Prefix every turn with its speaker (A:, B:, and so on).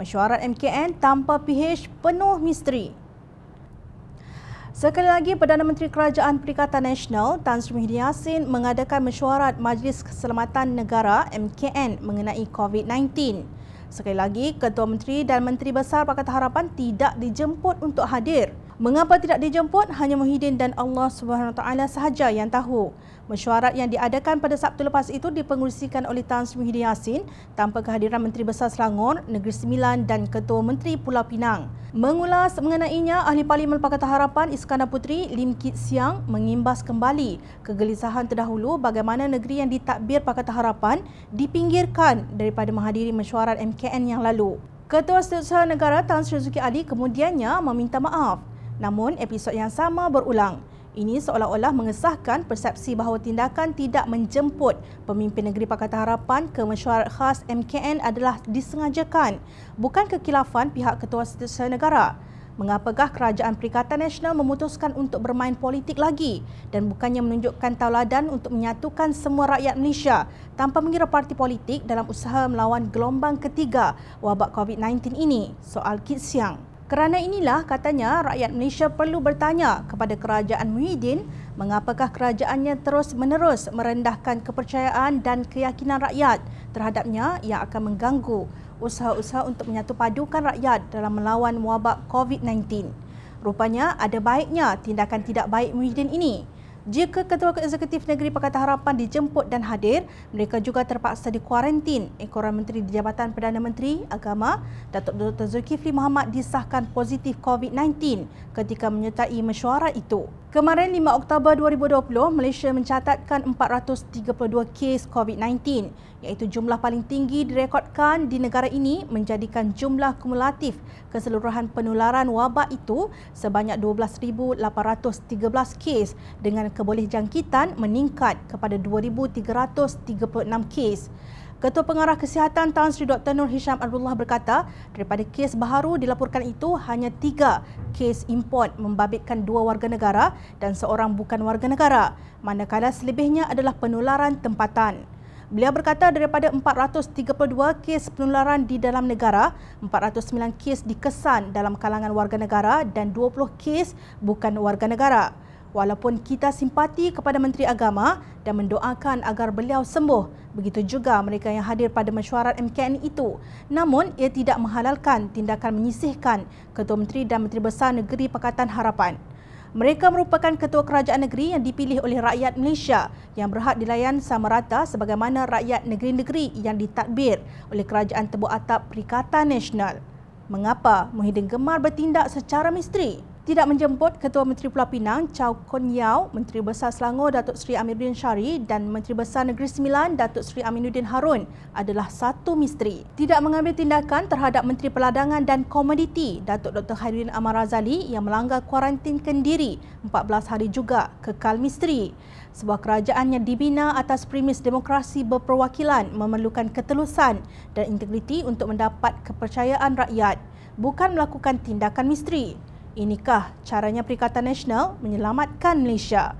A: mesyuarat MKN tanpa PH penuh misteri. Sekali lagi, Perdana Menteri Kerajaan Perikatan Nasional Tan Sri Muhyiddin Yassin mengadakan mesyuarat Majlis Keselamatan Negara MKN mengenai COVID-19. Sekali lagi, Ketua Menteri dan Menteri Besar Pakatan Harapan tidak dijemput untuk hadir. Mengapa tidak dijemput? Hanya Muhyiddin dan Allah SWT sahaja yang tahu. Mesyuarat yang diadakan pada Sabtu lepas itu dipengurusikan oleh Tan Sri Muhyiddin Yassin tanpa kehadiran Menteri Besar Selangor, Negeri Sembilan dan Ketua Menteri Pulau Pinang. Mengulas mengenainya, Ahli Parlimen Pakatan Harapan Iskandar Puteri Lim Kit Siang mengimbas kembali kegelisahan terdahulu bagaimana negeri yang ditakbir Pakatan Harapan dipinggirkan daripada menghadiri mesyuarat MKN yang lalu. Ketua Setiausaha Negara Tan Sri Zuki Ali kemudiannya meminta maaf namun episod yang sama berulang. Ini seolah-olah mengesahkan persepsi bahawa tindakan tidak menjemput pemimpin negeri Pakatan Harapan ke mesyuarat khas MKN adalah disengajakan, bukan kekilafan pihak Ketua Setiausaha Negara. Mengapakah Kerajaan Perikatan Nasional memutuskan untuk bermain politik lagi dan bukannya menunjukkan tauladan untuk menyatukan semua rakyat Malaysia tanpa mengira parti politik dalam usaha melawan gelombang ketiga wabak COVID-19 ini? Soal Kit Siang. Kerana inilah katanya rakyat Malaysia perlu bertanya kepada kerajaan Muhyiddin mengapakah kerajaannya terus-menerus merendahkan kepercayaan dan keyakinan rakyat terhadapnya yang akan mengganggu usaha-usaha untuk menyatupadukan rakyat dalam melawan wabak COVID-19. Rupanya ada baiknya tindakan tidak baik Muhyiddin ini. Jika Ketua Eksekutif Negeri Pakatan Harapan dijemput dan hadir, mereka juga terpaksa dikuarantin. Ekoran Menteri di Jabatan Perdana Menteri Agama, Datuk Dr. Zulkifli Mohamad disahkan positif COVID-19 ketika menyertai mesyuarat itu. Kemarin 5 Oktober 2020, Malaysia mencatatkan 432 kes COVID-19 iaitu jumlah paling tinggi direkodkan di negara ini menjadikan jumlah kumulatif keseluruhan penularan wabak itu sebanyak 12,813 kes dengan kebolehjangkitan meningkat kepada 2,336 kes. Ketua Pengarah Kesihatan Tan Sri Dr. Nur Hisham Abdullah berkata, daripada kes baharu dilaporkan itu, hanya tiga kes import membabitkan dua warga negara dan seorang bukan warga negara, manakala selebihnya adalah penularan tempatan. Beliau berkata daripada 432 kes penularan di dalam negara, 409 kes dikesan dalam kalangan warga negara dan 20 kes bukan warga negara. Walaupun kita simpati kepada Menteri Agama dan mendoakan agar beliau sembuh, begitu juga mereka yang hadir pada mesyuarat MKN itu. Namun, ia tidak menghalalkan tindakan menyisihkan Ketua Menteri dan Menteri Besar Negeri Pakatan Harapan. Mereka merupakan ketua kerajaan negeri yang dipilih oleh rakyat Malaysia yang berhak dilayan sama rata sebagaimana rakyat negeri-negeri yang ditadbir oleh kerajaan tebu atap Perikatan Nasional. Mengapa Muhyiddin gemar bertindak secara misteri? tidak menjemput Ketua Menteri Pulau Pinang Chow Kon Yao, Menteri Besar Selangor Datuk Seri Amiruddin Syari dan Menteri Besar Negeri Sembilan Datuk Seri Aminuddin Harun adalah satu misteri. Tidak mengambil tindakan terhadap Menteri Peladangan dan Komoditi Datuk Dr. Hairudin Amar Razali yang melanggar kuarantin kendiri 14 hari juga kekal misteri. Sebuah kerajaan yang dibina atas premis demokrasi berperwakilan memerlukan ketelusan dan integriti untuk mendapat kepercayaan rakyat bukan melakukan tindakan misteri. Inikah caranya Perikatan Nasional menyelamatkan Malaysia?